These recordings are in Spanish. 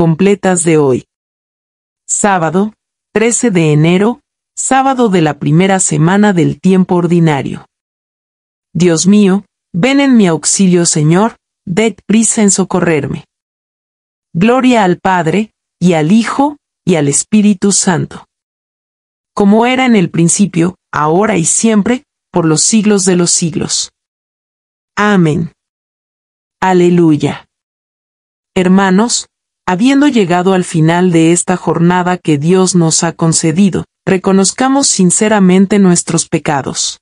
completas de hoy. Sábado, 13 de enero, sábado de la primera semana del tiempo ordinario. Dios mío, ven en mi auxilio Señor, ded prisa en socorrerme. Gloria al Padre, y al Hijo, y al Espíritu Santo. Como era en el principio, ahora y siempre, por los siglos de los siglos. Amén. Aleluya. Hermanos, Habiendo llegado al final de esta jornada que Dios nos ha concedido, reconozcamos sinceramente nuestros pecados.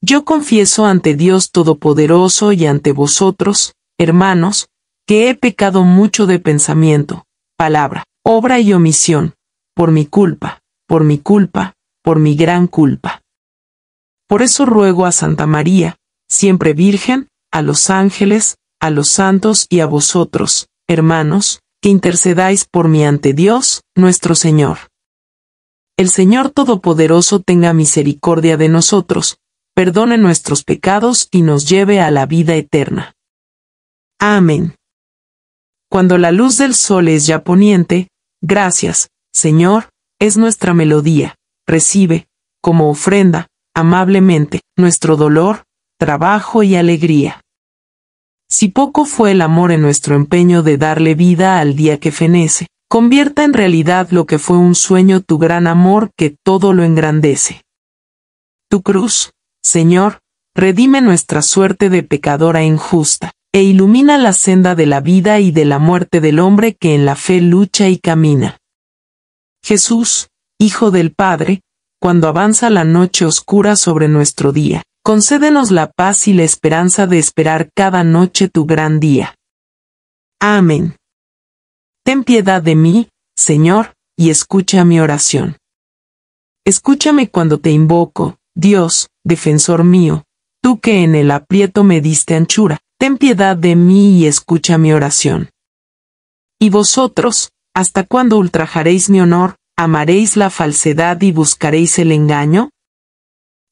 Yo confieso ante Dios Todopoderoso y ante vosotros, hermanos, que he pecado mucho de pensamiento, palabra, obra y omisión, por mi culpa, por mi culpa, por mi gran culpa. Por eso ruego a Santa María, siempre Virgen, a los ángeles, a los santos y a vosotros, hermanos, que intercedáis por mí ante Dios, nuestro Señor. El Señor Todopoderoso tenga misericordia de nosotros, perdone nuestros pecados y nos lleve a la vida eterna. Amén. Cuando la luz del sol es ya poniente, gracias, Señor, es nuestra melodía, recibe, como ofrenda, amablemente, nuestro dolor, trabajo y alegría. Si poco fue el amor en nuestro empeño de darle vida al día que fenece, convierta en realidad lo que fue un sueño tu gran amor que todo lo engrandece. Tu cruz, Señor, redime nuestra suerte de pecadora injusta, e ilumina la senda de la vida y de la muerte del hombre que en la fe lucha y camina. Jesús, Hijo del Padre, cuando avanza la noche oscura sobre nuestro día, Concédenos la paz y la esperanza de esperar cada noche tu gran día. Amén. Ten piedad de mí, Señor, y escucha mi oración. Escúchame cuando te invoco, Dios, defensor mío, tú que en el aprieto me diste anchura, ten piedad de mí y escucha mi oración. Y vosotros, ¿hasta cuándo ultrajaréis mi honor, amaréis la falsedad y buscaréis el engaño?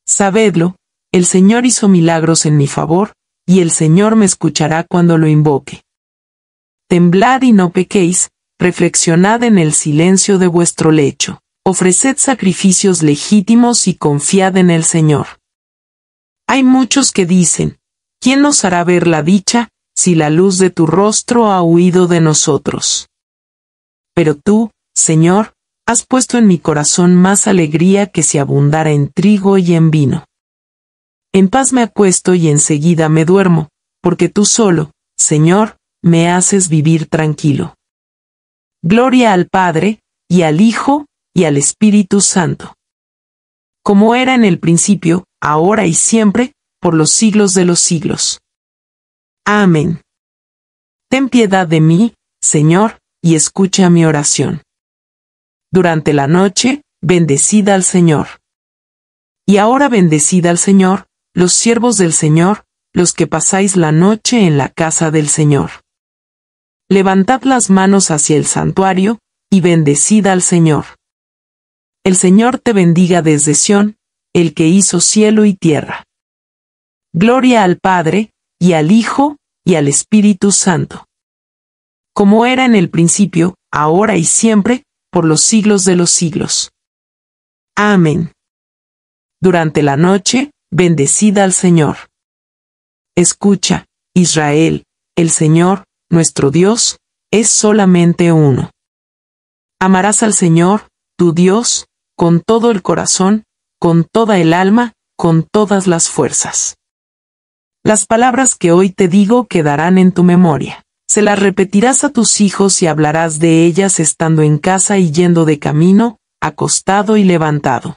Sabedlo, el Señor hizo milagros en mi favor, y el Señor me escuchará cuando lo invoque. Temblad y no pequéis, reflexionad en el silencio de vuestro lecho, ofreced sacrificios legítimos y confiad en el Señor. Hay muchos que dicen, ¿quién nos hará ver la dicha, si la luz de tu rostro ha huido de nosotros? Pero tú, Señor, has puesto en mi corazón más alegría que si abundara en trigo y en vino. En paz me acuesto y enseguida me duermo, porque tú solo, Señor, me haces vivir tranquilo. Gloria al Padre, y al Hijo, y al Espíritu Santo. Como era en el principio, ahora y siempre, por los siglos de los siglos. Amén. Ten piedad de mí, Señor, y escucha mi oración. Durante la noche, bendecida al Señor. Y ahora bendecida al Señor, los siervos del Señor, los que pasáis la noche en la casa del Señor. Levantad las manos hacia el santuario, y bendecid al Señor. El Señor te bendiga desde Sión, el que hizo cielo y tierra. Gloria al Padre, y al Hijo, y al Espíritu Santo. Como era en el principio, ahora y siempre, por los siglos de los siglos. Amén. Durante la noche, Bendecida al Señor. Escucha, Israel, el Señor, nuestro Dios, es solamente uno. Amarás al Señor, tu Dios, con todo el corazón, con toda el alma, con todas las fuerzas. Las palabras que hoy te digo quedarán en tu memoria. Se las repetirás a tus hijos y hablarás de ellas estando en casa y yendo de camino, acostado y levantado.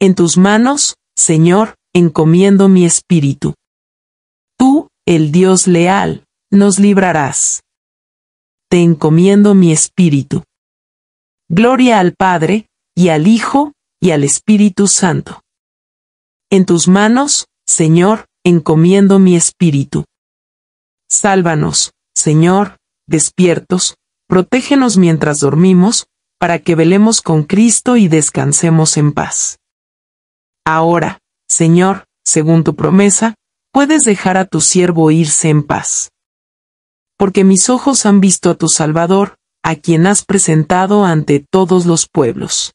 En tus manos, Señor, encomiendo mi espíritu. Tú, el Dios leal, nos librarás. Te encomiendo mi espíritu. Gloria al Padre, y al Hijo, y al Espíritu Santo. En tus manos, Señor, encomiendo mi espíritu. Sálvanos, Señor, despiertos, protégenos mientras dormimos, para que velemos con Cristo y descansemos en paz. Ahora, Señor, según tu promesa, puedes dejar a tu siervo irse en paz. Porque mis ojos han visto a tu Salvador, a quien has presentado ante todos los pueblos.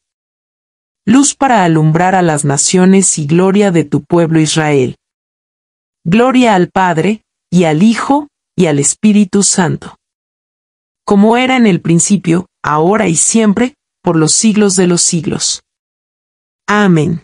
Luz para alumbrar a las naciones y gloria de tu pueblo Israel. Gloria al Padre, y al Hijo, y al Espíritu Santo. Como era en el principio, ahora y siempre, por los siglos de los siglos. Amén.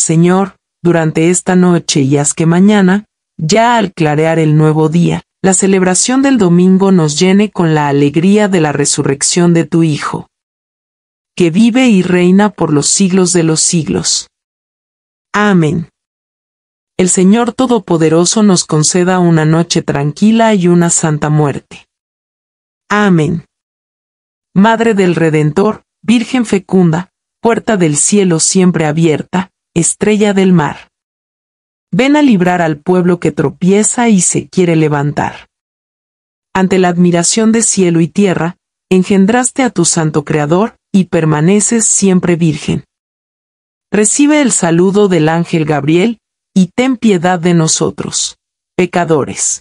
Señor, durante esta noche y haz que mañana, ya al clarear el nuevo día, la celebración del domingo nos llene con la alegría de la resurrección de tu Hijo, que vive y reina por los siglos de los siglos. Amén. El Señor Todopoderoso nos conceda una noche tranquila y una santa muerte. Amén. Madre del Redentor, Virgen fecunda, puerta del cielo siempre abierta, estrella del mar. Ven a librar al pueblo que tropieza y se quiere levantar. Ante la admiración de cielo y tierra, engendraste a tu santo Creador, y permaneces siempre virgen. Recibe el saludo del ángel Gabriel, y ten piedad de nosotros, pecadores.